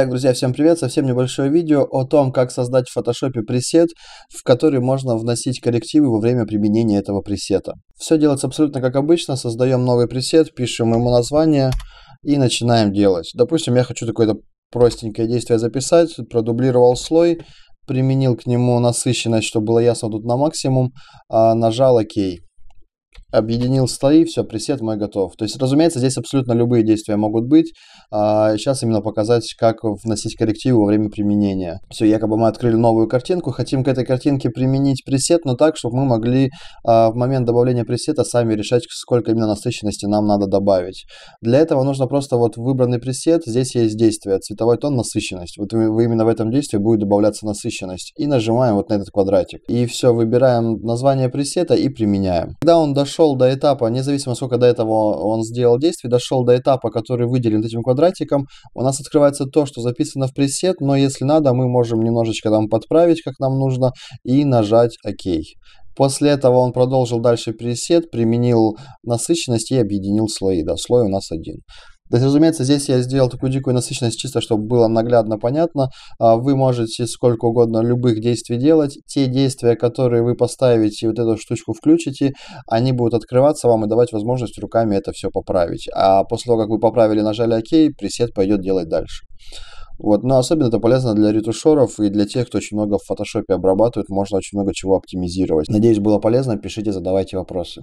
Итак, друзья, всем привет! Совсем небольшое видео о том, как создать в Photoshop пресет, в который можно вносить коррективы во время применения этого пресета. Все делается абсолютно как обычно. Создаем новый пресет, пишем ему название и начинаем делать. Допустим, я хочу такое то простенькое действие записать, продублировал слой, применил к нему насыщенность, чтобы было ясно тут на максимум, а, нажал ОК объединил слои, все, пресет мой готов. То есть, разумеется, здесь абсолютно любые действия могут быть. сейчас а, именно показать, как вносить коррективы во время применения. Все, якобы мы открыли новую картинку, хотим к этой картинке применить пресет, но так, чтобы мы могли а, в момент добавления пресета сами решать, сколько именно насыщенности нам надо добавить. Для этого нужно просто вот выбранный пресет, здесь есть действие, цветовой тон, насыщенность. Вот вы именно в этом действии будет добавляться насыщенность. И нажимаем вот на этот квадратик. И все, выбираем название пресета и применяем. Когда он дошел дошел до этапа, независимо сколько до этого он сделал действий, дошел до этапа, который выделен этим квадратиком, у нас открывается то, что записано в пресет, но если надо, мы можем немножечко там подправить, как нам нужно, и нажать ОК. После этого он продолжил дальше пресет, применил насыщенность и объединил слои. Да, слой у нас один. То есть, разумеется, здесь я сделал такую дикую насыщенность, чисто чтобы было наглядно понятно. А, вы можете сколько угодно любых действий делать. Те действия, которые вы поставите, вот эту штучку включите, они будут открываться вам и давать возможность руками это все поправить. А после того, как вы поправили, нажали ОК, пресет пойдет делать дальше. Вот, но особенно это полезно для ретушеров и для тех, кто очень много в фотошопе обрабатывает, можно очень много чего оптимизировать. Надеюсь, было полезно. Пишите, задавайте вопросы.